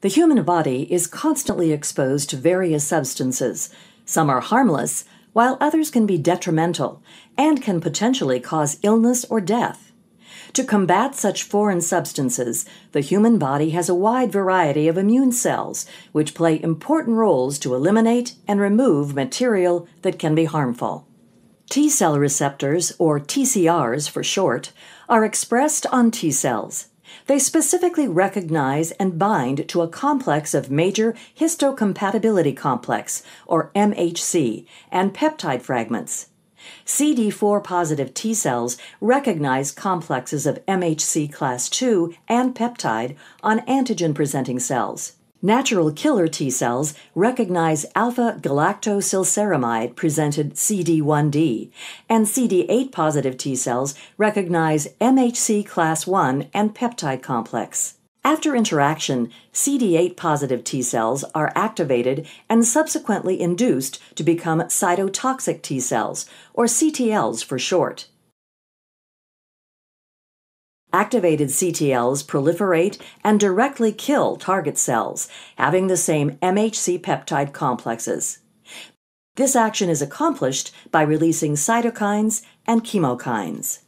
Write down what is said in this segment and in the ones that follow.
The human body is constantly exposed to various substances. Some are harmless, while others can be detrimental and can potentially cause illness or death. To combat such foreign substances, the human body has a wide variety of immune cells, which play important roles to eliminate and remove material that can be harmful. T cell receptors, or TCRs for short, are expressed on T cells. They specifically recognize and bind to a complex of major histocompatibility complex, or MHC, and peptide fragments. CD4 positive T cells recognize complexes of MHC class II and peptide on antigen presenting cells. Natural killer T cells recognize alpha galactosilceramide presented CD1D, and CD8 positive T cells recognize MHC class 1 and peptide complex. After interaction, CD8 positive T cells are activated and subsequently induced to become cytotoxic T cells, or CTLs for short. Activated CTLs proliferate and directly kill target cells, having the same MHC peptide complexes. This action is accomplished by releasing cytokines and chemokines.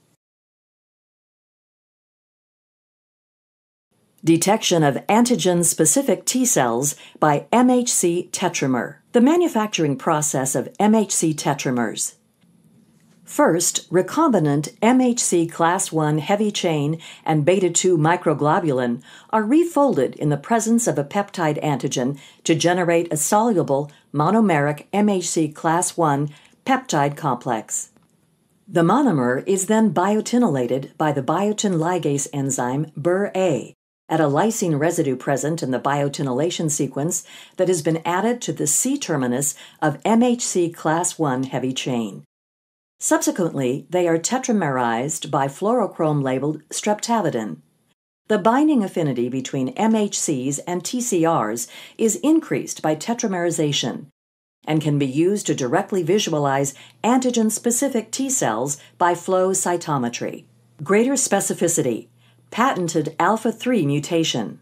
Detection of antigen specific T cells by MHC tetramer, the manufacturing process of MHC tetramers. First, recombinant MHC class 1 heavy chain and beta 2 microglobulin are refolded in the presence of a peptide antigen to generate a soluble monomeric MHC class 1 peptide complex. The monomer is then biotinylated by the biotin ligase enzyme BRA at a lysine residue present in the biotinylation sequence that has been added to the C terminus of MHC class 1 heavy chain. Subsequently, they are tetramerized by fluorochrome-labeled streptavidin. The binding affinity between MHCs and TCRs is increased by tetramerization and can be used to directly visualize antigen-specific T cells by flow cytometry. Greater specificity, patented alpha-3 mutation.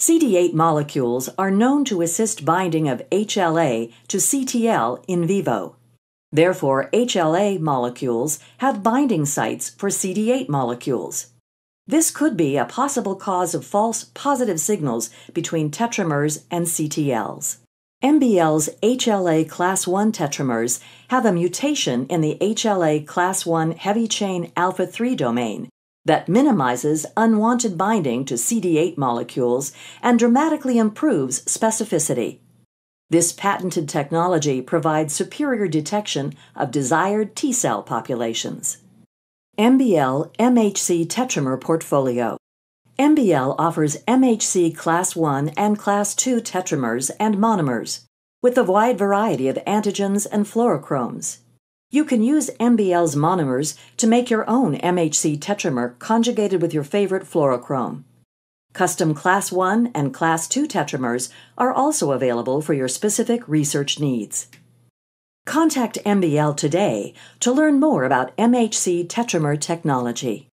CD8 molecules are known to assist binding of HLA to CTL in vivo. Therefore, HLA molecules have binding sites for CD8 molecules. This could be a possible cause of false positive signals between tetramers and CTLs. MBL's HLA class 1 tetramers have a mutation in the HLA class 1 heavy chain alpha 3 domain that minimizes unwanted binding to CD8 molecules and dramatically improves specificity. This patented technology provides superior detection of desired T cell populations. MBL MHC tetramer portfolio. MBL offers MHC class 1 and class 2 tetramers and monomers with a wide variety of antigens and fluorochromes. You can use MBL's monomers to make your own MHC tetramer conjugated with your favorite fluorochrome. Custom Class 1 and Class 2 tetramers are also available for your specific research needs. Contact MBL today to learn more about MHC tetramer technology.